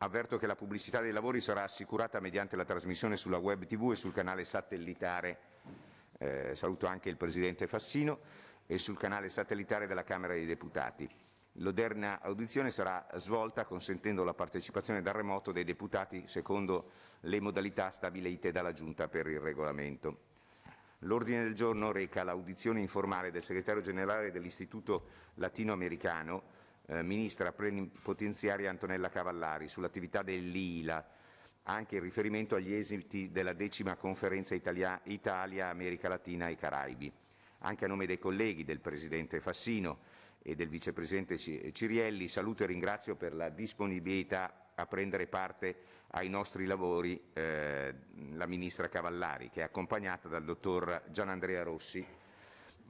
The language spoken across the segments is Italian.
Avverto che la pubblicità dei lavori sarà assicurata mediante la trasmissione sulla web tv e sul canale satellitare. Eh, saluto anche il Presidente Fassino e sul canale satellitare della Camera dei Deputati. L'oderna audizione sarà svolta consentendo la partecipazione dal remoto dei deputati secondo le modalità stabilite dalla Giunta per il regolamento. L'ordine del giorno reca l'audizione informale del segretario generale dell'Istituto Latinoamericano eh, ministra plenipotenziaria Antonella Cavallari sull'attività dell'ILA, anche in riferimento agli esiti della decima conferenza Italia, Italia, America Latina e Caraibi. Anche a nome dei colleghi del Presidente Fassino e del Vicepresidente Cirielli saluto e ringrazio per la disponibilità a prendere parte ai nostri lavori eh, la Ministra Cavallari, che è accompagnata dal Dottor Gianandrea Rossi,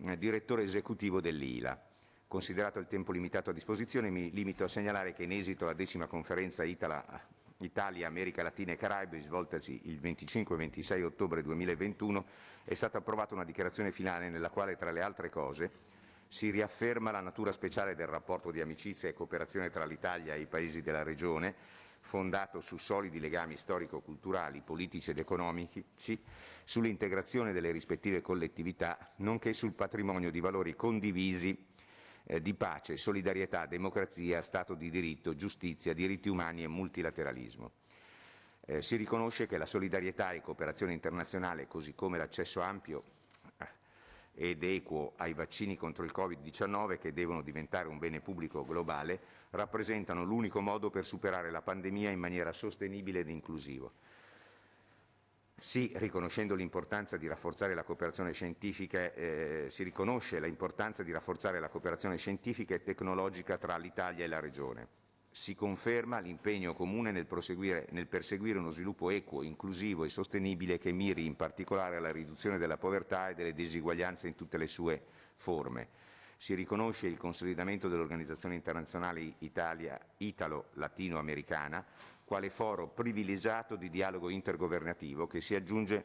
eh, Direttore Esecutivo dell'ILA. Considerato il tempo limitato a disposizione, mi limito a segnalare che in esito alla decima conferenza Itala, Italia, America Latina e Caraibi, svoltasi il 25 e 26 ottobre 2021, è stata approvata una dichiarazione finale nella quale, tra le altre cose, si riafferma la natura speciale del rapporto di amicizia e cooperazione tra l'Italia e i paesi della regione, fondato su solidi legami storico-culturali, politici ed economici, sull'integrazione delle rispettive collettività, nonché sul patrimonio di valori condivisi eh, di pace, solidarietà, democrazia, Stato di diritto, giustizia, diritti umani e multilateralismo. Eh, si riconosce che la solidarietà e cooperazione internazionale, così come l'accesso ampio eh, ed equo ai vaccini contro il Covid-19 che devono diventare un bene pubblico globale, rappresentano l'unico modo per superare la pandemia in maniera sostenibile ed inclusiva. Sì, riconoscendo l'importanza di rafforzare la cooperazione scientifica, eh, si riconosce l'importanza di rafforzare la cooperazione scientifica e tecnologica tra l'Italia e la Regione. Si conferma l'impegno comune nel, nel perseguire uno sviluppo equo, inclusivo e sostenibile che miri in particolare alla riduzione della povertà e delle disuguaglianze in tutte le sue forme. Si riconosce il consolidamento dell'organizzazione internazionale italo-latinoamericana quale foro privilegiato di dialogo intergovernativo che si aggiunge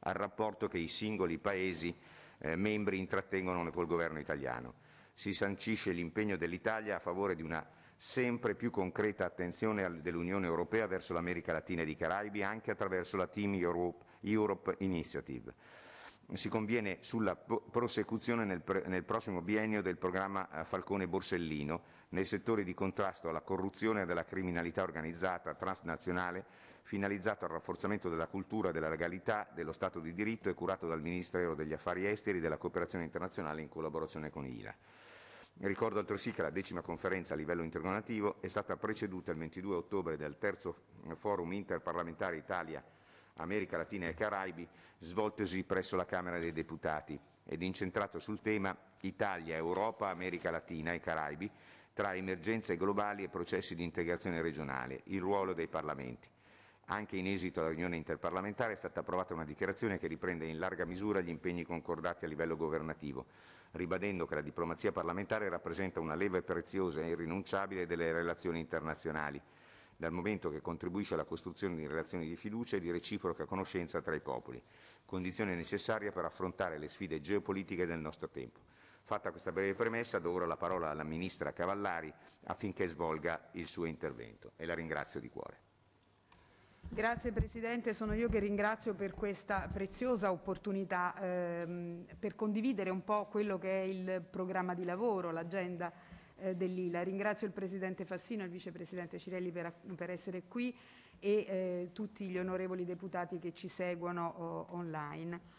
al rapporto che i singoli Paesi eh, membri intrattengono col governo italiano. Si sancisce l'impegno dell'Italia a favore di una sempre più concreta attenzione dell'Unione Europea verso l'America Latina e i Caraibi anche attraverso la Team Europe, Europe Initiative. Si conviene sulla prosecuzione nel, nel prossimo biennio del programma eh, Falcone Borsellino nei settori di contrasto alla corruzione e alla criminalità organizzata transnazionale, finalizzato al rafforzamento della cultura della legalità, dello Stato di diritto e curato dal Ministero degli Affari Esteri e della Cooperazione Internazionale in collaborazione con l'ILA. Ricordo altresì che la decima conferenza a livello intergovernativo è stata preceduta il 22 ottobre dal terzo forum interparlamentare Italia America Latina e Caraibi, svoltosi presso la Camera dei Deputati ed incentrato sul tema Italia, Europa, America Latina e Caraibi, tra emergenze globali e processi di integrazione regionale, il ruolo dei parlamenti. Anche in esito alla riunione interparlamentare è stata approvata una dichiarazione che riprende in larga misura gli impegni concordati a livello governativo, ribadendo che la diplomazia parlamentare rappresenta una leva preziosa e irrinunciabile delle relazioni internazionali, dal momento che contribuisce alla costruzione di relazioni di fiducia e di reciproca conoscenza tra i popoli, condizione necessaria per affrontare le sfide geopolitiche del nostro tempo. Fatta questa breve premessa, do ora la parola alla Ministra Cavallari affinché svolga il suo intervento e la ringrazio di cuore. Grazie Presidente, sono io che ringrazio per questa preziosa opportunità ehm, per condividere un po' quello che è il programma di lavoro, l'agenda eh, dell'ILA. Ringrazio il Presidente Fassino e il Vicepresidente Cirelli per, per essere qui e eh, tutti gli onorevoli deputati che ci seguono oh, online.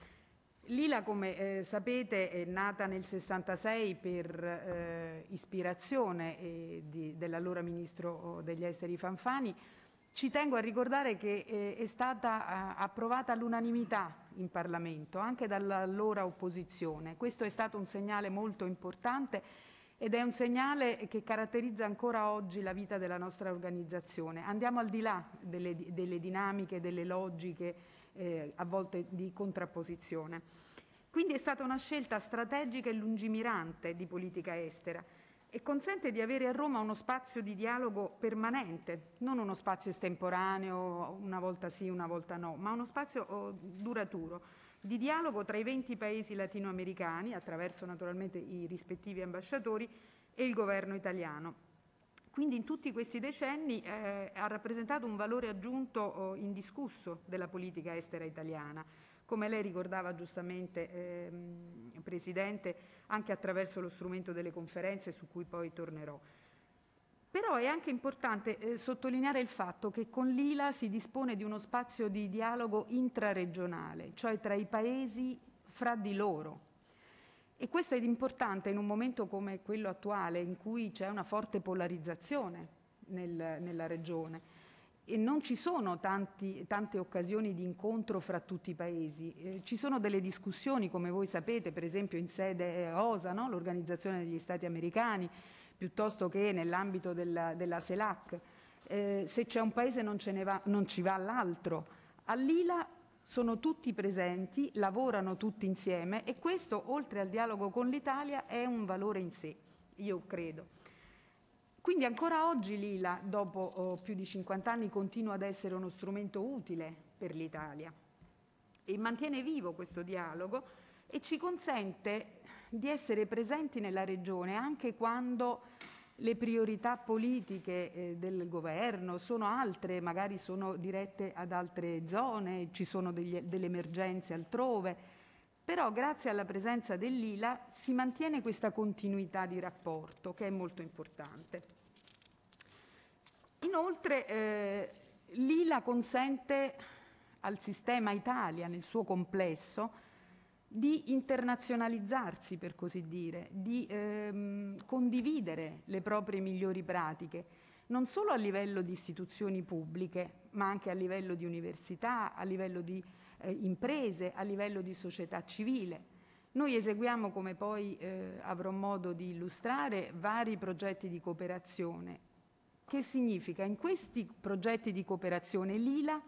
Lila, come eh, sapete, è nata nel 66 per eh, ispirazione eh, di, dell'allora ministro oh, degli esteri Fanfani. Ci tengo a ricordare che eh, è stata eh, approvata all'unanimità in Parlamento, anche dall'allora opposizione. Questo è stato un segnale molto importante ed è un segnale che caratterizza ancora oggi la vita della nostra organizzazione. Andiamo al di là delle, delle dinamiche, delle logiche, eh, a volte di contrapposizione. Quindi è stata una scelta strategica e lungimirante di politica estera e consente di avere a Roma uno spazio di dialogo permanente, non uno spazio estemporaneo, una volta sì, una volta no, ma uno spazio oh, duraturo di dialogo tra i 20 paesi latinoamericani, attraverso naturalmente i rispettivi ambasciatori, e il governo italiano. Quindi in tutti questi decenni eh, ha rappresentato un valore aggiunto eh, indiscusso della politica estera italiana. Come lei ricordava giustamente, eh, Presidente, anche attraverso lo strumento delle conferenze su cui poi tornerò. Però è anche importante eh, sottolineare il fatto che con l'ILA si dispone di uno spazio di dialogo intraregionale, cioè tra i paesi fra di loro, e questo è importante in un momento come quello attuale in cui c'è una forte polarizzazione nel, nella regione e non ci sono tanti, tante occasioni di incontro fra tutti i paesi. Eh, ci sono delle discussioni, come voi sapete, per esempio in sede OSA, no? l'Organizzazione degli Stati Americani, piuttosto che nell'ambito della, della, CELAC. Eh, se c'è un paese non, va, non ci va l'altro. All'ILA sono tutti presenti, lavorano tutti insieme e questo, oltre al dialogo con l'Italia, è un valore in sé, io credo. Quindi ancora oggi l'ILA, dopo oh, più di 50 anni, continua ad essere uno strumento utile per l'Italia e mantiene vivo questo dialogo e ci consente di essere presenti nella regione anche quando le priorità politiche eh, del governo sono altre, magari sono dirette ad altre zone, ci sono degli, delle emergenze altrove, però grazie alla presenza dell'ILA si mantiene questa continuità di rapporto che è molto importante. Inoltre eh, l'ILA consente al sistema Italia nel suo complesso di internazionalizzarsi, per così dire, di ehm, condividere le proprie migliori pratiche, non solo a livello di istituzioni pubbliche, ma anche a livello di università, a livello di eh, imprese, a livello di società civile. Noi eseguiamo, come poi eh, avrò modo di illustrare, vari progetti di cooperazione. Che significa? In questi progetti di cooperazione l'ILA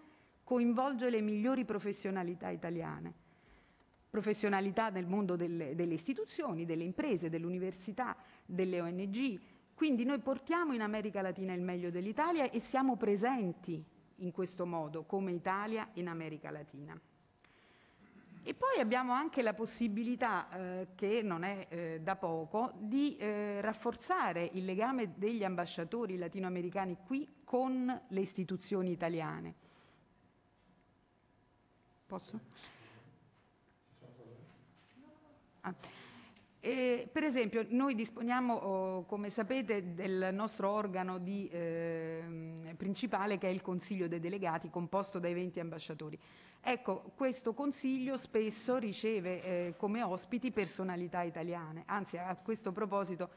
coinvolge le migliori professionalità italiane professionalità nel mondo delle, delle istituzioni, delle imprese, dell'università, delle ONG. Quindi noi portiamo in America Latina il meglio dell'Italia e siamo presenti in questo modo come Italia in America Latina. E poi abbiamo anche la possibilità, eh, che non è eh, da poco, di eh, rafforzare il legame degli ambasciatori latinoamericani qui con le istituzioni italiane. Posso? Ah. E, per esempio, noi disponiamo, oh, come sapete, del nostro organo di, eh, principale che è il Consiglio dei Delegati, composto dai 20 ambasciatori. Ecco, questo Consiglio spesso riceve eh, come ospiti personalità italiane, anzi a questo proposito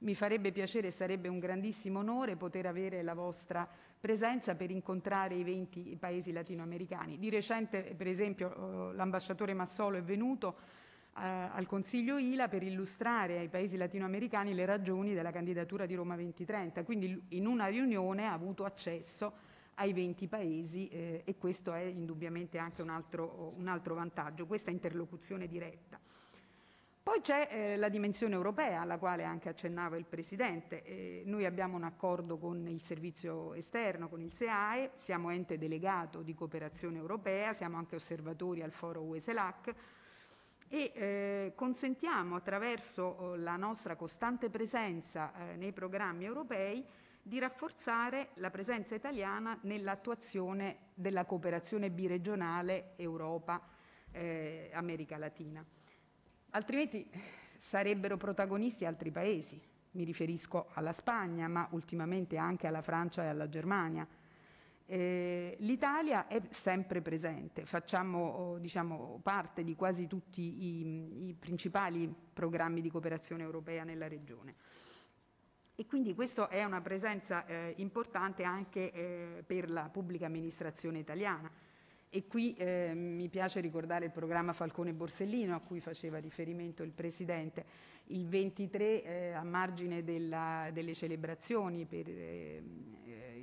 mi farebbe piacere e sarebbe un grandissimo onore poter avere la vostra presenza per incontrare i 20 paesi latinoamericani. Di recente, per esempio, oh, l'ambasciatore Massolo è venuto a, al Consiglio ILA per illustrare ai paesi latinoamericani le ragioni della candidatura di Roma 2030. Quindi in una riunione ha avuto accesso ai 20 paesi eh, e questo è indubbiamente anche un altro, un altro vantaggio, questa interlocuzione diretta. Poi c'è eh, la dimensione europea alla quale anche accennava il Presidente. Eh, noi abbiamo un accordo con il servizio esterno, con il SEAE, siamo ente delegato di cooperazione europea, siamo anche osservatori al foro USELAC e eh, consentiamo attraverso oh, la nostra costante presenza eh, nei programmi europei di rafforzare la presenza italiana nell'attuazione della cooperazione biregionale Europa-America eh, Latina. Altrimenti sarebbero protagonisti altri paesi, mi riferisco alla Spagna, ma ultimamente anche alla Francia e alla Germania. Eh, L'Italia è sempre presente, facciamo oh, diciamo, parte di quasi tutti i, i, principali programmi di cooperazione europea nella regione. E quindi questa è una presenza eh, importante anche eh, per la pubblica amministrazione italiana. E qui eh, mi piace ricordare il programma Falcone Borsellino a cui faceva riferimento il Presidente. Il 23, eh, a margine della, delle celebrazioni per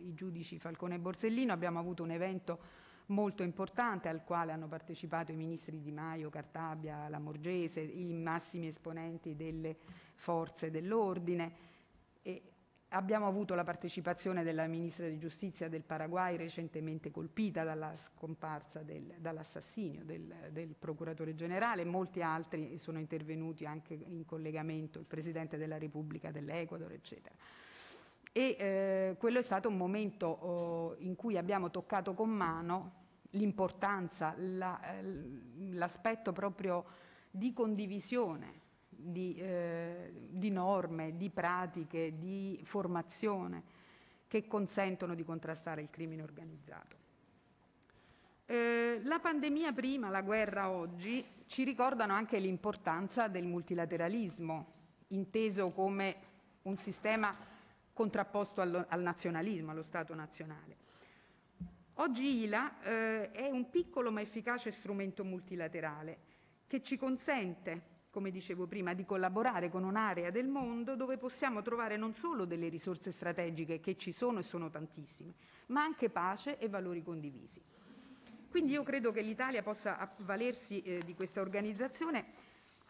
i giudici Falcone e Borsellino, abbiamo avuto un evento molto importante al quale hanno partecipato i ministri Di Maio, Cartabia, Lamorgese, i massimi esponenti delle forze dell'ordine. Abbiamo avuto la partecipazione della Ministra di Giustizia del Paraguay recentemente colpita dalla scomparsa dall'assassinio del, del, Procuratore Generale, molti altri sono intervenuti anche in collegamento, il Presidente della Repubblica dell'Ecuador, eccetera e eh, quello è stato un momento oh, in cui abbiamo toccato con mano l'importanza, eh, l'aspetto la, proprio di condivisione di, eh, di norme, di pratiche, di formazione che consentono di contrastare il crimine organizzato. Eh, la pandemia prima, la guerra oggi, ci ricordano anche l'importanza del multilateralismo, inteso come un sistema contrapposto al, al nazionalismo, allo Stato nazionale. Oggi ILA eh, è un piccolo ma efficace strumento multilaterale che ci consente, come dicevo prima, di collaborare con un'area del mondo dove possiamo trovare non solo delle risorse strategiche che ci sono e sono tantissime, ma anche pace e valori condivisi. Quindi io credo che l'Italia possa avvalersi eh, di questa organizzazione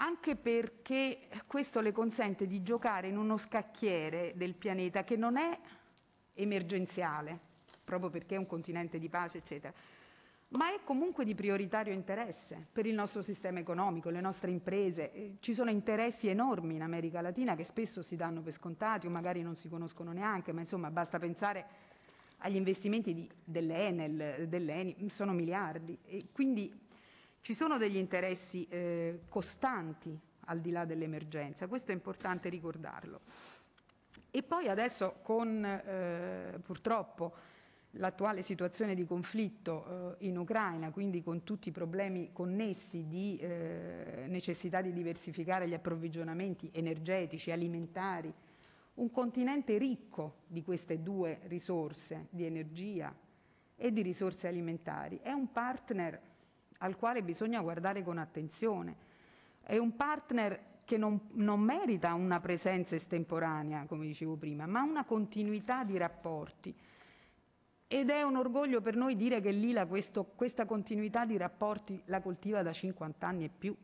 anche perché questo le consente di giocare in uno scacchiere del pianeta che non è emergenziale, proprio perché è un continente di pace, eccetera, ma è comunque di prioritario interesse per il nostro sistema economico, le nostre imprese. Eh, ci sono interessi enormi in America Latina che spesso si danno per scontati o magari non si conoscono neanche, ma insomma basta pensare agli investimenti dell'Enel, dell'Eni, sono miliardi. E quindi ci sono degli interessi eh, costanti al di là dell'emergenza, questo è importante ricordarlo. E poi adesso con eh, purtroppo l'attuale situazione di conflitto eh, in Ucraina, quindi con tutti i problemi connessi di eh, necessità di diversificare gli approvvigionamenti energetici, alimentari, un continente ricco di queste due risorse di energia e di risorse alimentari è un partner al quale bisogna guardare con attenzione. È un partner che non, non merita una presenza estemporanea, come dicevo prima, ma una continuità di rapporti. Ed è un orgoglio per noi dire che Lila questo, questa continuità di rapporti la coltiva da 50 anni e più.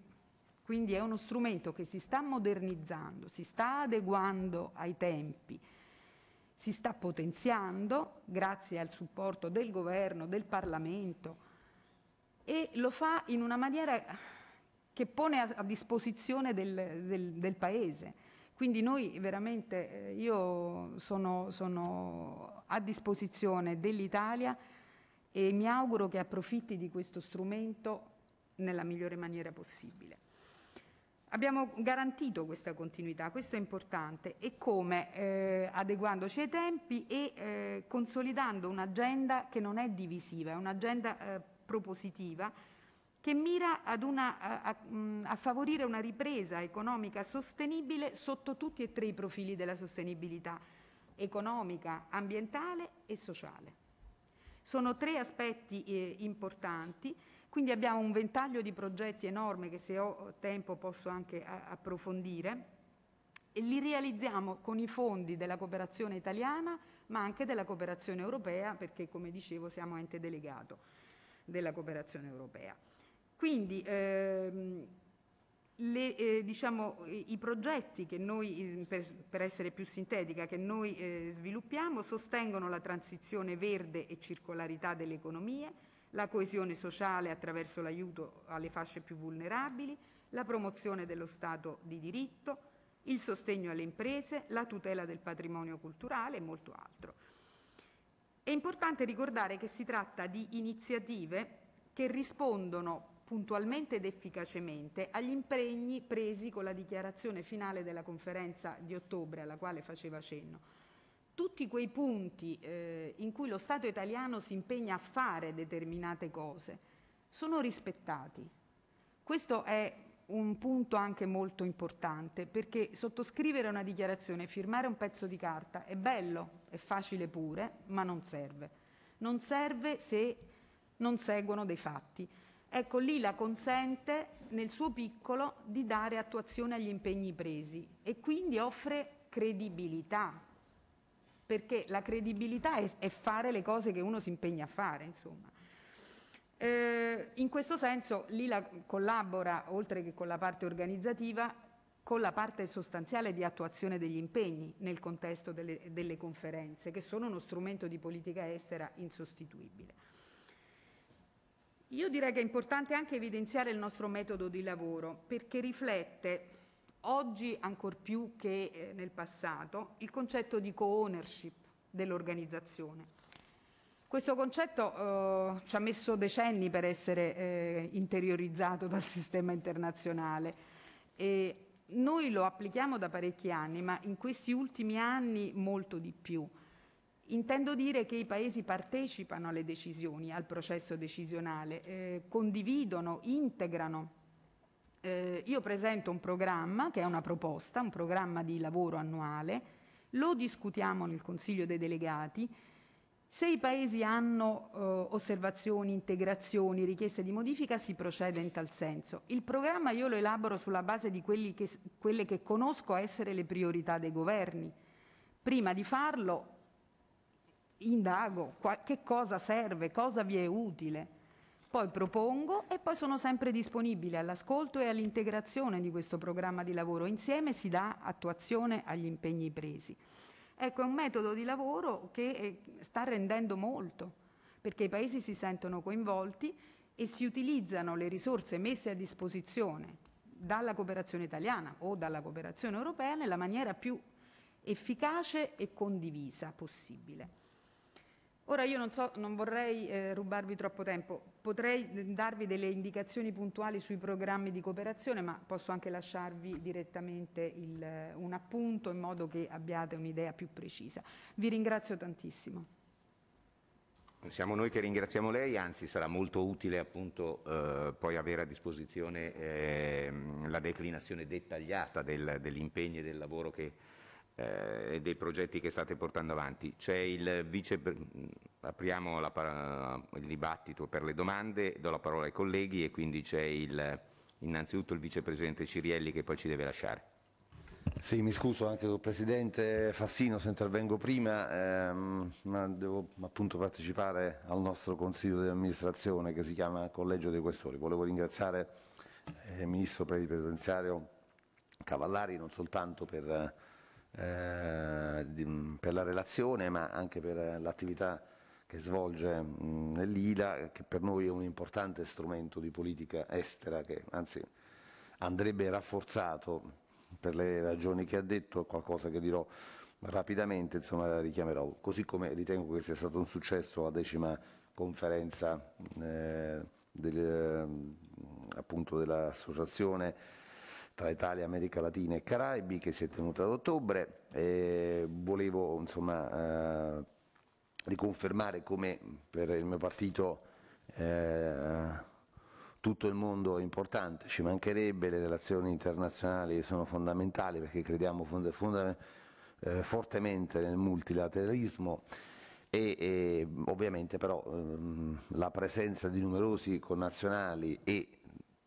Quindi è uno strumento che si sta modernizzando, si sta adeguando ai tempi, si sta potenziando grazie al supporto del governo, del Parlamento, e lo fa in una maniera che pone a, a disposizione del, del, del, Paese. Quindi noi veramente, eh, io sono, sono a disposizione dell'Italia e mi auguro che approfitti di questo strumento nella migliore maniera possibile. Abbiamo garantito questa continuità, questo è importante, e come? Eh, adeguandoci ai tempi e eh, consolidando un'agenda che non è divisiva, è un'agenda eh, propositiva che mira una, a, a, favorire una ripresa economica sostenibile sotto tutti e tre i profili della sostenibilità, economica, ambientale e sociale. Sono tre aspetti eh, importanti quindi abbiamo un ventaglio di progetti enorme che se ho tempo posso anche approfondire e li realizziamo con i fondi della cooperazione italiana ma anche della cooperazione europea perché come dicevo siamo ente delegato della cooperazione europea. Quindi ehm, le, eh, diciamo, i progetti che noi, per, per, essere più sintetica, che noi eh, sviluppiamo sostengono la transizione verde e circolarità delle economie, la coesione sociale attraverso l'aiuto alle fasce più vulnerabili, la promozione dello Stato di diritto, il sostegno alle imprese, la tutela del patrimonio culturale e molto altro. È importante ricordare che si tratta di iniziative che rispondono puntualmente ed efficacemente agli impegni presi con la dichiarazione finale della conferenza di ottobre alla quale faceva cenno tutti quei punti eh, in cui lo Stato italiano si impegna a fare determinate cose sono rispettati. Questo è un punto anche molto importante perché sottoscrivere una dichiarazione, firmare un pezzo di carta è bello, è facile pure, ma non serve. Non serve se non seguono dei fatti. Ecco, l'ILA consente nel suo piccolo di dare attuazione agli impegni presi e quindi offre credibilità perché la credibilità è, è fare le cose che uno si impegna a fare, insomma. Eh, in questo senso l'ILA collabora, oltre che con la parte organizzativa, con la parte sostanziale di attuazione degli impegni nel contesto delle, delle conferenze, che sono uno strumento di politica estera insostituibile. Io direi che è importante anche evidenziare il nostro metodo di lavoro, perché riflette Oggi, ancor più che eh, nel passato, il concetto di co-ownership dell'organizzazione. Questo concetto eh, ci ha messo decenni per essere eh, interiorizzato dal sistema internazionale e noi lo applichiamo da parecchi anni, ma in questi ultimi anni molto di più. Intendo dire che i Paesi partecipano alle decisioni, al processo decisionale, eh, condividono, integrano eh, io presento un programma che è una proposta, un programma di lavoro annuale, lo discutiamo nel Consiglio dei Delegati, se i Paesi hanno eh, osservazioni, integrazioni, richieste di modifica si procede in tal senso. Il programma io lo elaboro sulla base di che, quelle che conosco essere le priorità dei governi. Prima di farlo indago che cosa serve, cosa vi è utile poi propongo e poi sono sempre disponibile all'ascolto e all'integrazione di questo programma di lavoro. Insieme si dà attuazione agli impegni presi. Ecco, è un metodo di lavoro che eh, sta rendendo molto, perché i paesi si sentono coinvolti e si utilizzano le risorse messe a disposizione dalla cooperazione italiana o dalla cooperazione europea nella maniera più efficace e condivisa possibile. Ora io non, so, non vorrei eh, rubarvi troppo tempo, potrei eh, darvi delle indicazioni puntuali sui programmi di cooperazione, ma posso anche lasciarvi direttamente il, eh, un appunto in modo che abbiate un'idea più precisa. Vi ringrazio tantissimo. Siamo noi che ringraziamo lei, anzi sarà molto utile appunto eh, poi avere a disposizione eh, la declinazione dettagliata del, degli impegni e del lavoro che eh, dei progetti che state portando avanti. C'è il vice, apriamo la, il dibattito per le domande, do la parola ai colleghi e quindi c'è il, innanzitutto il vicepresidente Cirielli che poi ci deve lasciare. Sì, mi scuso anche col Presidente Fassino se intervengo prima, ehm, ma devo appunto partecipare al nostro Consiglio di amministrazione che si chiama Collegio dei Questori. Volevo ringraziare eh, il Ministro Presidenziario Cavallari non soltanto per eh, di, mm, per la relazione ma anche per eh, l'attività che svolge mm, nell'ILA che per noi è un importante strumento di politica estera che anzi andrebbe rafforzato per le ragioni che ha detto, qualcosa che dirò rapidamente, insomma la richiamerò, così come ritengo che sia stato un successo la decima conferenza eh, del, eh, dell'associazione tra Italia, America Latina e Caraibi che si è tenuta ad ottobre. E volevo insomma, eh, riconfermare come per il mio partito eh, tutto il mondo è importante, ci mancherebbe, le relazioni internazionali sono fondamentali perché crediamo fond- fond- eh, fortemente nel multilateralismo. E, e, ovviamente però ehm, la presenza di numerosi connazionali e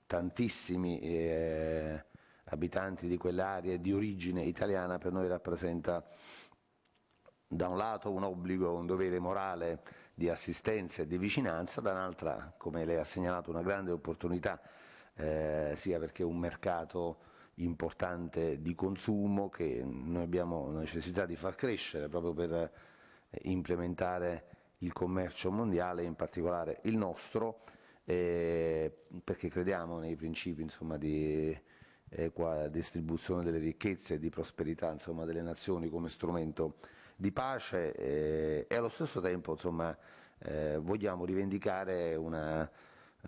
tantissimi eh, abitanti di quell'area di origine italiana per noi rappresenta da un lato un obbligo, un dovere morale di assistenza e di vicinanza, dall'altra, come lei ha segnalato, una grande opportunità, eh, sia perché è un mercato importante di consumo che noi abbiamo necessità di far crescere proprio per eh, implementare il commercio mondiale, in particolare il nostro, eh, perché crediamo nei principi insomma, di eh, qua, distribuzione delle ricchezze e di prosperità insomma, delle nazioni come strumento di pace eh, e allo stesso tempo insomma, eh, vogliamo rivendicare una,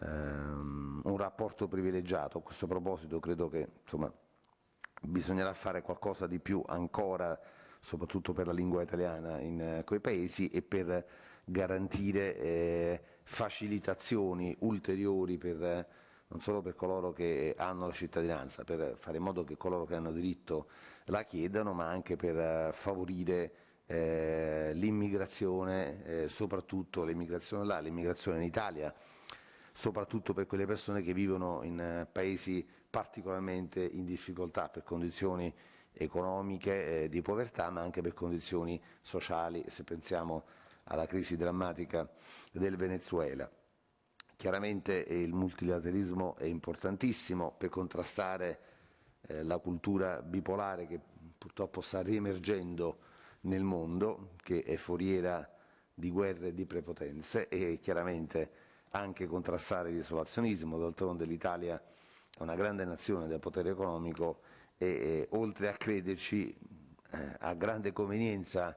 ehm, un rapporto privilegiato. A questo proposito credo che insomma, bisognerà fare qualcosa di più ancora, soprattutto per la lingua italiana in eh, quei paesi e per garantire eh, facilitazioni ulteriori per non solo per coloro che hanno la cittadinanza, per fare in modo che coloro che hanno diritto la chiedano, ma anche per eh, favorire eh, l'immigrazione, eh, soprattutto l'immigrazione là, l'immigrazione in Italia, soprattutto per quelle persone che vivono in eh, paesi particolarmente in difficoltà per condizioni economiche eh, di povertà, ma anche per condizioni sociali, se pensiamo alla crisi drammatica del Venezuela. Chiaramente eh, il multilateralismo è importantissimo per contrastare eh, la cultura bipolare che purtroppo sta riemergendo nel mondo, che è foriera di guerre e di prepotenze e chiaramente anche contrastare l'isolazionismo. D'altronde l'Italia è una grande nazione del potere economico e, e eh, oltre a crederci eh, ha grande convenienza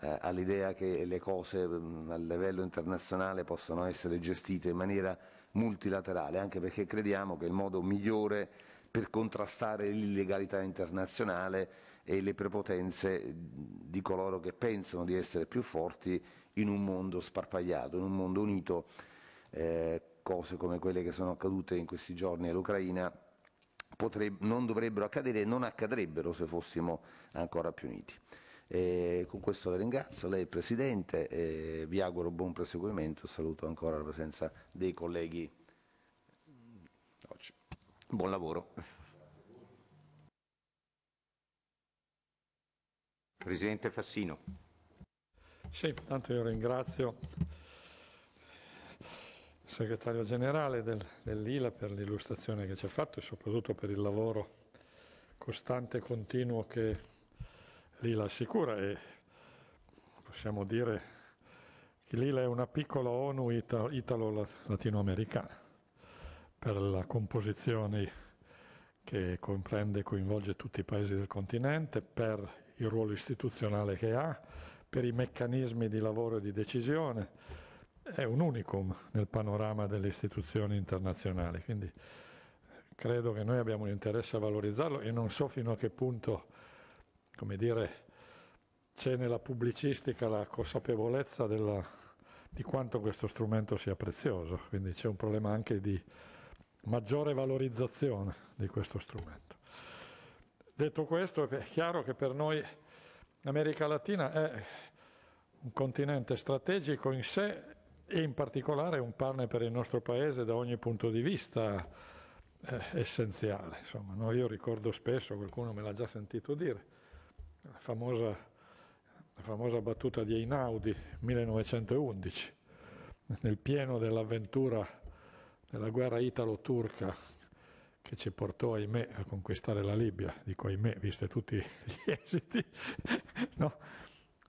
eh, all'idea che le cose mh, mm, a livello internazionale possano essere gestite in maniera multilaterale, anche perché crediamo che il modo migliore per contrastare l'illegalità internazionale e le prepotenze di coloro che pensano di essere più forti in un mondo sparpagliato, in un mondo unito, eh, cose come quelle che sono accadute in questi giorni all'Ucraina non dovrebbero accadere e non accadrebbero se fossimo ancora più uniti. E con questo la ringrazio, lei Presidente, vi auguro buon proseguimento, saluto ancora la presenza dei colleghi oggi. Buon lavoro. Presidente Fassino. Sì, tanto io ringrazio il segretario generale del, dell'ILA per l'illustrazione che ci ha fatto e soprattutto per il lavoro costante e continuo che Lila sicura e possiamo dire che Lila è una piccola ONU italo-latinoamericana per la composizione che comprende e coinvolge tutti i paesi del continente, per il ruolo istituzionale che ha, per i meccanismi di lavoro e di decisione. È un unicum nel panorama delle istituzioni internazionali, quindi credo che noi abbiamo un interesse a valorizzarlo e non so fino a che punto come dire, c'è nella pubblicistica la consapevolezza della, di quanto questo strumento sia prezioso, quindi c'è un problema anche di maggiore valorizzazione di questo strumento. Detto questo, è chiaro che per noi l'America Latina è un continente strategico in sé e in particolare un partner per il nostro Paese da ogni punto di vista eh, essenziale. Insomma, no? Io ricordo spesso, qualcuno me l'ha già sentito dire, la famosa, la famosa battuta di Einaudi, 1911, nel pieno dell'avventura della guerra italo-turca che ci portò, ahimè, a conquistare la Libia, dico ahimè, viste tutti gli esiti, no?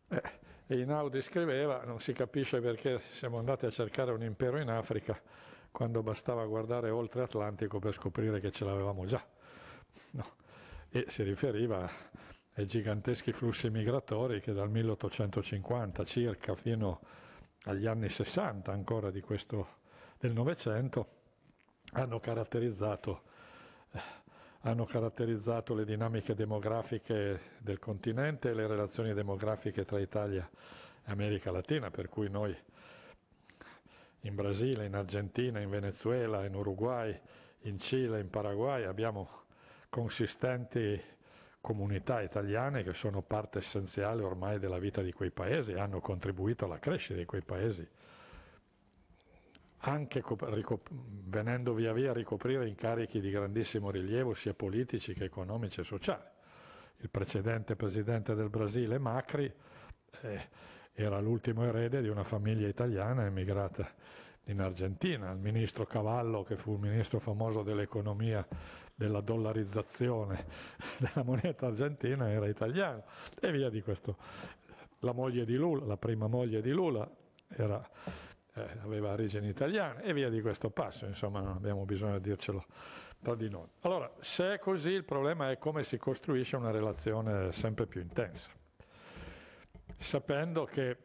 E eh, Inaudi scriveva, non si capisce perché siamo andati a cercare un impero in Africa quando bastava guardare oltre Atlantico per scoprire che ce l'avevamo già. No? E si riferiva ai giganteschi flussi migratori che dal 1850 circa fino agli anni 60 ancora di questo, del Novecento hanno caratterizzato, eh, hanno caratterizzato le dinamiche demografiche del continente e le relazioni demografiche tra Italia e America Latina, per cui noi in Brasile, in Argentina, in Venezuela, in Uruguay, in Cile, in Paraguay abbiamo consistenti comunità italiane che sono parte essenziale ormai della vita di quei paesi e hanno contribuito alla crescita di quei paesi, anche venendo via via a ricoprire incarichi di grandissimo rilievo sia politici che economici e sociali. Il precedente presidente del Brasile, Macri, eh, era l'ultimo erede di una famiglia italiana emigrata in Argentina, il ministro Cavallo che fu il ministro famoso dell'economia, della dollarizzazione della moneta argentina, era italiano e via di questo. La moglie di Lula, la prima moglie di Lula, era, eh, aveva origini italiane e via di questo passo, insomma non abbiamo bisogno di dircelo tra di noi. Allora, se è così il problema è come si costruisce una relazione sempre più intensa, sapendo che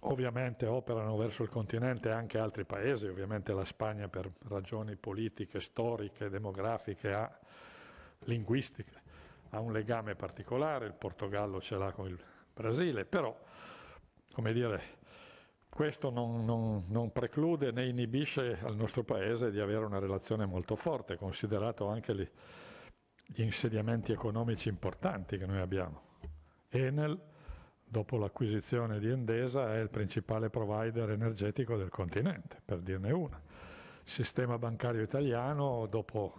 Ovviamente operano verso il continente anche altri paesi, ovviamente la Spagna per ragioni politiche, storiche, demografiche, ha, linguistiche, ha un legame particolare, il Portogallo ce l'ha con il Brasile, però come dire, questo non, non, non, preclude né inibisce al nostro Paese di avere una relazione molto forte, considerato anche gli, gli insediamenti economici importanti che noi abbiamo. Enel, dopo l'acquisizione di Endesa, è il principale provider energetico del continente, per dirne una. Il sistema bancario italiano, dopo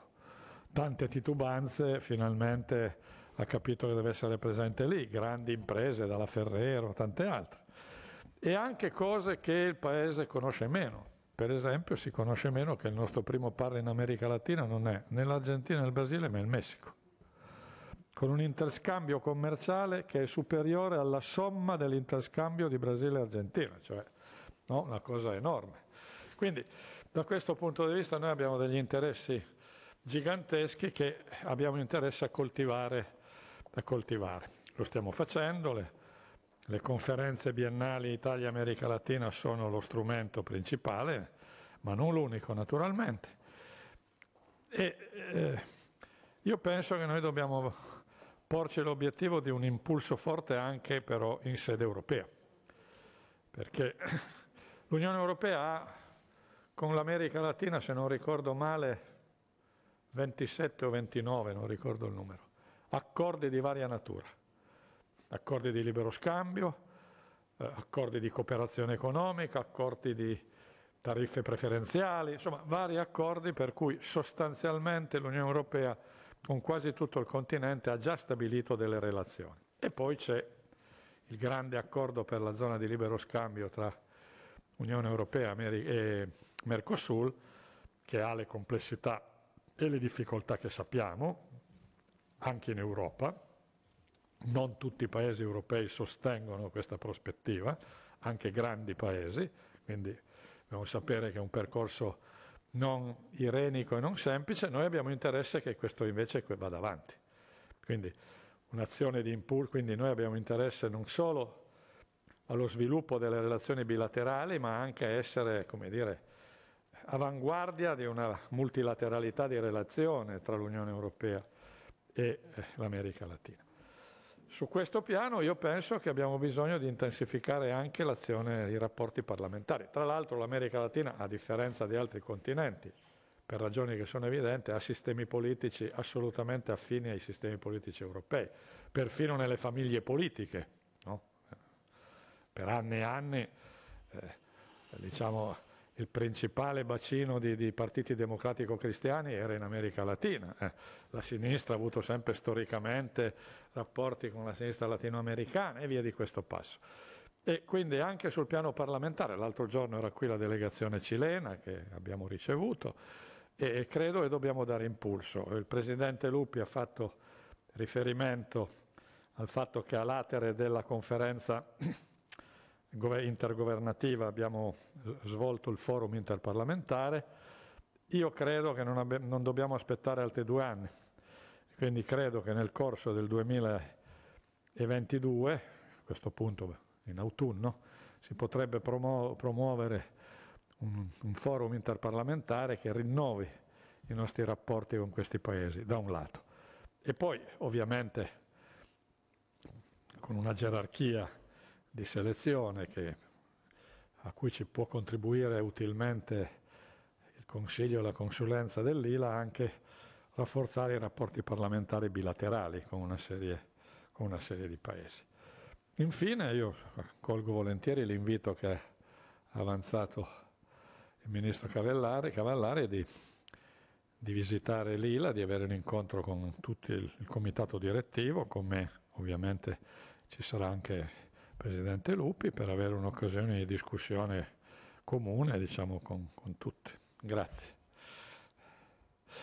tante titubanze, finalmente ha capito che deve essere presente lì, grandi imprese, dalla Ferrero, tante altre. E anche cose che il paese conosce meno. Per esempio si conosce meno che il nostro primo par in America Latina non è né l'Argentina né il Brasile ma il Messico con un interscambio commerciale che è superiore alla somma dell'interscambio di Brasile e Argentina, cioè no, una cosa enorme. Quindi da questo punto di vista noi abbiamo degli interessi giganteschi che abbiamo interesse a coltivare. A coltivare. Lo stiamo facendo, le, le conferenze biennali Italia-America Latina sono lo strumento principale, ma non l'unico naturalmente. E, eh, io penso che noi dobbiamo porci l'obiettivo di un impulso forte anche però in sede europea, perché l'Unione Europea ha con l'America Latina, se non ricordo male, 27 o 29, non ricordo il numero, accordi di varia natura, accordi di libero scambio, eh, accordi di cooperazione economica, accordi di tariffe preferenziali, insomma vari accordi per cui sostanzialmente l'Unione Europea con quasi tutto il continente ha già stabilito delle relazioni. E poi c'è il grande accordo per la zona di libero scambio tra Unione Europea e Mercosur, che ha le complessità e le difficoltà che sappiamo, anche in Europa. Non tutti i paesi europei sostengono questa prospettiva, anche grandi paesi, quindi dobbiamo sapere che è un percorso non irenico e non semplice, noi abbiamo interesse che questo invece vada avanti. Quindi un'azione di impulso, quindi noi abbiamo interesse non solo allo sviluppo delle relazioni bilaterali, ma anche a essere, come dire, avanguardia di una multilateralità di relazione tra l'Unione Europea e eh, l'America Latina. Su questo piano io penso che abbiamo bisogno di intensificare anche l'azione i rapporti parlamentari. Tra l'altro l'America Latina, a differenza di altri continenti, per ragioni che sono evidenti, ha sistemi politici assolutamente affini ai sistemi politici europei, perfino nelle famiglie politiche. No? Per anni e anni eh, diciamo, il principale bacino di, di partiti democratico-cristiani era in America Latina. Eh, la sinistra ha avuto sempre storicamente rapporti con la sinistra latinoamericana e via di questo passo. E quindi anche sul piano parlamentare, l'altro giorno era qui la delegazione cilena che abbiamo ricevuto e credo che dobbiamo dare impulso. Il Presidente Lupi ha fatto riferimento al fatto che a latere della conferenza intergovernativa abbiamo svolto il forum interparlamentare, io credo che non, abbiamo, non dobbiamo aspettare altri due anni, quindi credo che nel corso del 2022, a questo punto in autunno, si potrebbe promuovere un, un forum interparlamentare che rinnovi i nostri rapporti con questi paesi, da un lato. E poi, ovviamente, con una gerarchia di selezione che, a cui ci può contribuire utilmente il Consiglio e la consulenza dell'ILA, anche rafforzare i rapporti parlamentari bilaterali con una serie, con una serie di paesi. Infine io colgo volentieri l'invito che ha avanzato il Ministro Cavallari, Cavallari di, di, visitare l'ILA, di avere un incontro con tutto il, il comitato direttivo, con me ovviamente ci sarà anche il Presidente Lupi per avere un'occasione di discussione comune diciamo, con, con tutti. Grazie.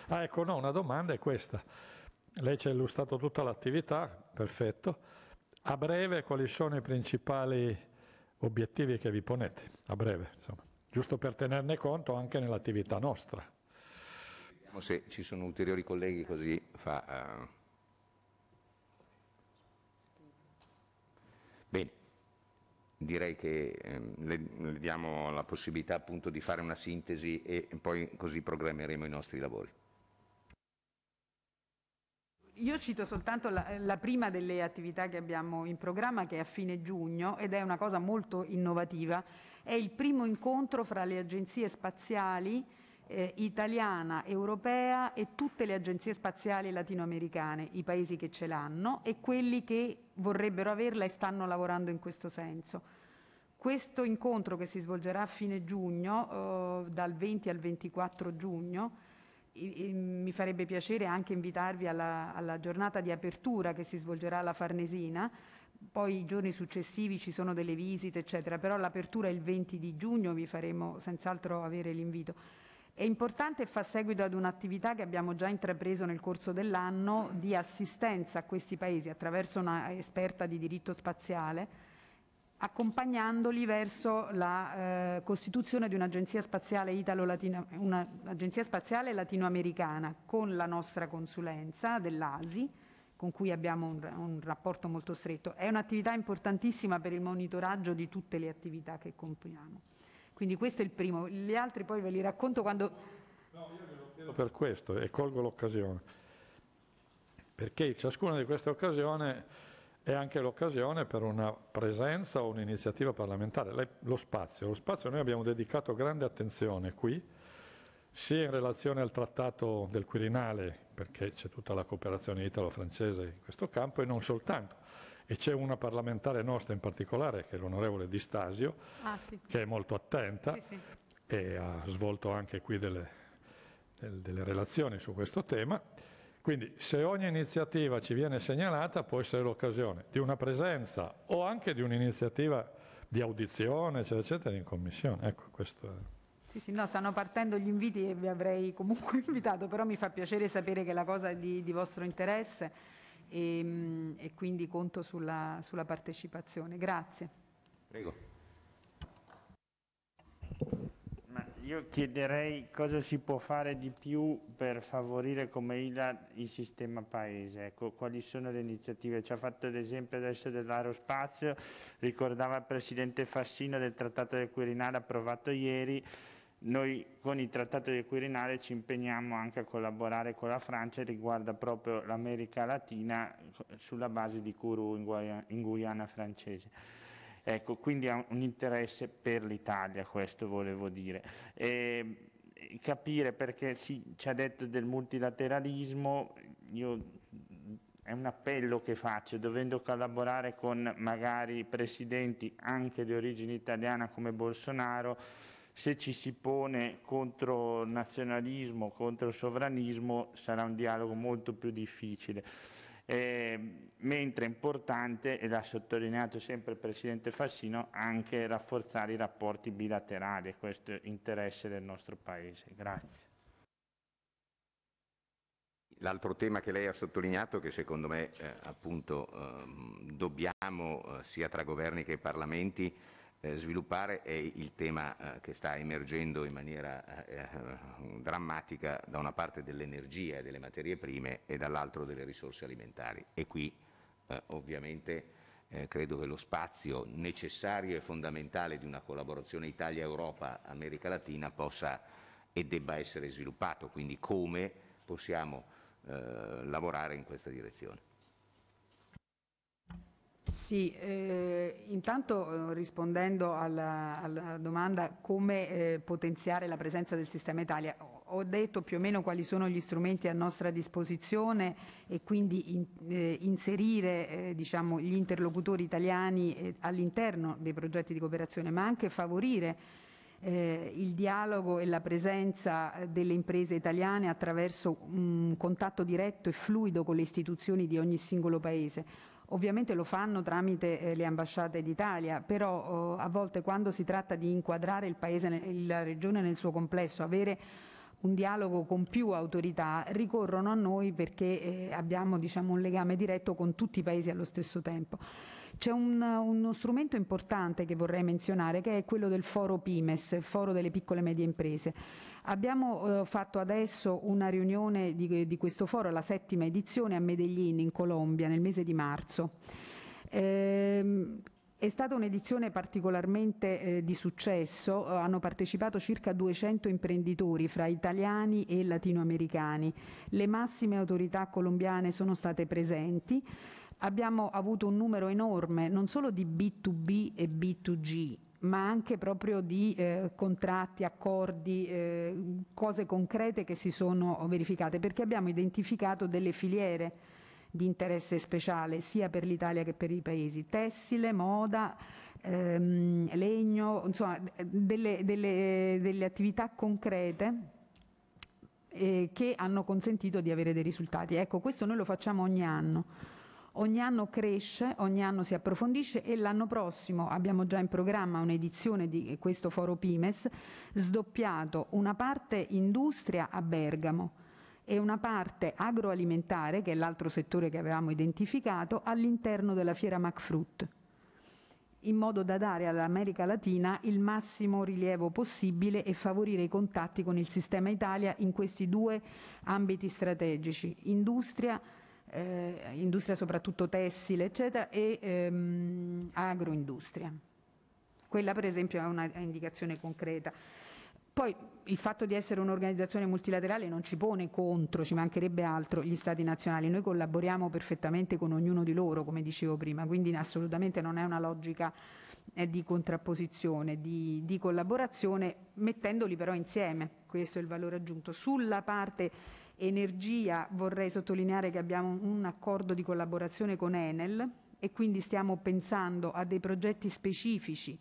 Ah, ecco, no, una domanda è questa. Lei ci ha illustrato tutta l'attività, perfetto. A breve quali sono i principali obiettivi che vi ponete? A breve, insomma. Giusto per tenerne conto anche nell'attività nostra. Vediamo se ci sono ulteriori colleghi così fa... Uh... Bene direi che ehm, le, le, diamo la possibilità appunto di fare una sintesi e poi così programmeremo i nostri lavori. Io cito soltanto la, la, prima delle attività che abbiamo in programma che è a fine giugno ed è una cosa molto innovativa, è il primo incontro fra le agenzie spaziali eh, italiana, europea e tutte le agenzie spaziali latinoamericane, i paesi che ce l'hanno e quelli che vorrebbero averla e stanno lavorando in questo senso. Questo incontro che si svolgerà a fine giugno, eh, dal 20 al 24 giugno, i, i, mi farebbe piacere anche invitarvi alla, alla giornata di apertura che si svolgerà alla Farnesina, poi i giorni successivi ci sono delle visite, eccetera, però l'apertura è il 20 di giugno, vi faremo senz'altro avere l'invito. È importante e fa seguito ad un'attività che abbiamo già intrapreso nel corso dell'anno di assistenza a questi paesi attraverso una esperta di diritto spaziale, accompagnandoli verso la eh, costituzione di un'agenzia spaziale, una spaziale latinoamericana con la nostra consulenza dell'ASI, con cui abbiamo un, un, rapporto molto stretto. È un'attività importantissima per il monitoraggio di tutte le attività che compiamo. Quindi questo è il primo, gli altri poi ve li racconto quando... No, io ve lo chiedo per questo e colgo l'occasione, perché ciascuna di queste occasioni è anche l'occasione per una presenza o un'iniziativa parlamentare. lo spazio, lo spazio noi abbiamo dedicato grande attenzione qui, sia in relazione al trattato del Quirinale, perché c'è tutta la cooperazione italo-francese in questo campo, e non soltanto e c'è una parlamentare nostra in particolare, che è l'onorevole Di Stasio, ah, sì. che è molto attenta sì, sì. e ha svolto anche qui delle, delle relazioni su questo tema. Quindi se ogni iniziativa ci viene segnalata può essere l'occasione di una presenza o anche di un'iniziativa di audizione, eccetera, eccetera, in commissione. Ecco, questo è... Sì, sì, no, stanno partendo gli inviti e vi avrei comunque invitato, però mi fa piacere sapere che la cosa è di, di vostro interesse e, ehm, e quindi conto sulla, sulla partecipazione. Grazie. Prego. io chiederei cosa si può fare di più per favorire come ILA il sistema paese, ecco, quali sono le iniziative, ci ha fatto l'esempio adesso dell'aerospazio, ricordava il Presidente Fassino del Trattato del Quirinale approvato ieri, noi con il Trattato del Quirinale ci impegniamo anche a collaborare con la Francia riguardo proprio l'America Latina sulla base di Kourou in, in Guyana francese. Ecco, quindi ha un interesse per l'Italia, questo volevo dire. E capire perché sì, ci ha detto del multilateralismo, io, è un appello che faccio, dovendo collaborare con magari presidenti anche di origine italiana come Bolsonaro, se ci si pone contro il nazionalismo, contro il sovranismo, sarà un dialogo molto più difficile. Eh, mentre è importante, ed ha sottolineato sempre il Presidente Fassino, anche rafforzare i rapporti bilaterali, questo è interesse del nostro Paese. Grazie. L'altro tema che lei ha sottolineato, che secondo me eh, appunto ehm, eh, dobbiamo, sia tra governi che parlamenti, eh, sviluppare è il tema eh, che sta emergendo in maniera eh, drammatica da una parte dell'energia e delle materie prime e dall'altro delle risorse alimentari. E qui ovviamente credo che lo spazio necessario e fondamentale di una collaborazione Italia-Europa-America Latina possa e debba essere sviluppato, quindi come possiamo lavorare in questa direzione. Sì, eh, intanto eh, rispondendo alla, alla domanda come eh, potenziare la presenza del sistema Italia, ho detto più o meno quali sono gli strumenti a nostra disposizione e quindi in, eh, inserire eh, diciamo, gli interlocutori italiani eh, all'interno dei progetti di cooperazione, ma anche favorire eh, il dialogo e la presenza delle imprese italiane attraverso un contatto diretto e fluido con le istituzioni di ogni singolo paese. Ovviamente lo fanno tramite eh, le ambasciate d'Italia, però oh, a volte quando si tratta di inquadrare il paese, la regione nel suo complesso, avere un dialogo con più autorità, ricorrono a noi perché eh, abbiamo diciamo, un legame diretto con tutti i paesi allo stesso tempo. C'è un, uno strumento importante che vorrei menzionare che è quello del foro Pimes, il foro delle piccole e medie imprese. Abbiamo eh, fatto adesso una riunione di, di questo foro, la settima edizione a Medellin in Colombia nel mese di marzo. Ehm, è stata un'edizione particolarmente eh, di successo, hanno partecipato circa 200 imprenditori fra italiani e latinoamericani. Le massime autorità colombiane sono state presenti abbiamo avuto un numero enorme non solo di B2B e B2G, ma anche proprio di eh, contratti, accordi, eh, cose concrete che si sono verificate, perché abbiamo identificato delle filiere di interesse speciale sia per l'Italia che per i paesi, tessile, moda, ehm, legno, insomma delle, delle, delle attività concrete eh, che hanno consentito di avere dei risultati. Ecco, questo noi lo facciamo ogni anno. Ogni anno cresce, ogni anno si approfondisce e l'anno prossimo abbiamo già in programma un'edizione di questo foro Pimes sdoppiato una parte industria a Bergamo e una parte agroalimentare, che è l'altro settore che avevamo identificato, all'interno della fiera MacFruit in modo da dare all'America Latina il massimo rilievo possibile e favorire i contatti con il sistema Italia in questi due ambiti strategici, industria eh, industria soprattutto tessile, eccetera, e ehm, agroindustria. Quella per esempio è un'indicazione concreta. Poi il fatto di essere un'organizzazione multilaterale non ci pone contro, ci mancherebbe altro, gli stati nazionali. Noi collaboriamo perfettamente con ognuno di loro, come dicevo prima, quindi assolutamente non è una logica eh, di contrapposizione, di, di collaborazione, mettendoli però insieme. Questo è il valore aggiunto. Sulla parte energia vorrei sottolineare che abbiamo un accordo di collaborazione con Enel e quindi stiamo pensando a dei progetti specifici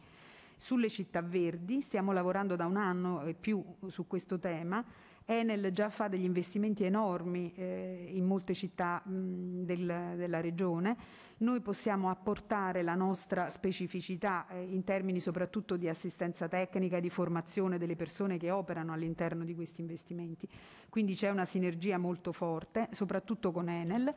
sulle città verdi, stiamo lavorando da un anno e più su questo tema Enel già fa degli investimenti enormi eh, in molte città mh, del, della regione, noi possiamo apportare la nostra specificità eh, in termini soprattutto di assistenza tecnica e di formazione delle persone che operano all'interno di questi investimenti. Quindi c'è una sinergia molto forte, soprattutto con Enel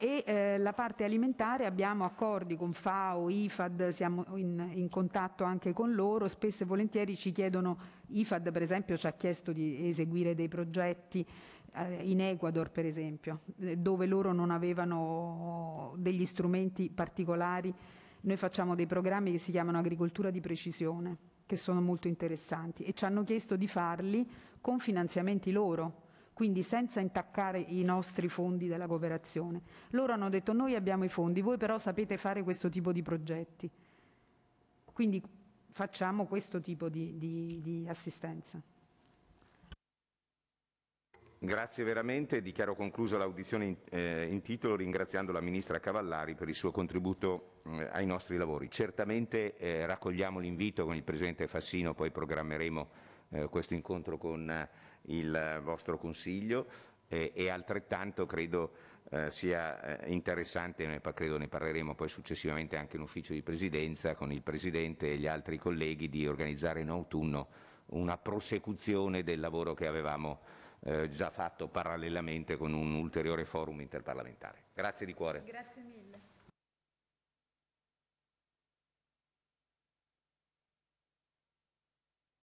e eh, la parte alimentare abbiamo accordi con FAO, IFAD, siamo in, in, contatto anche con loro, spesso e volentieri ci chiedono, IFAD per esempio ci ha chiesto di eseguire dei progetti eh, in Ecuador per esempio, eh, dove loro non avevano degli strumenti particolari, noi facciamo dei programmi che si chiamano agricoltura di precisione, che sono molto interessanti e ci hanno chiesto di farli con finanziamenti loro quindi senza intaccare i nostri fondi della cooperazione. Loro hanno detto noi abbiamo i fondi, voi però sapete fare questo tipo di progetti. Quindi facciamo questo tipo di, di, di assistenza. Grazie veramente, dichiaro conclusa l'audizione in, eh, in, titolo ringraziando la Ministra Cavallari per il suo contributo eh, ai nostri lavori. Certamente eh, raccogliamo l'invito con il Presidente Fassino, poi programmeremo eh, questo incontro con eh, il eh, vostro consiglio eh, e altrettanto credo eh, sia eh, interessante, ne, credo ne parleremo poi successivamente anche in ufficio di presidenza con il Presidente e gli altri colleghi, di organizzare in autunno una prosecuzione del lavoro che avevamo eh, già fatto parallelamente con un ulteriore forum interparlamentare. Grazie di cuore. Grazie.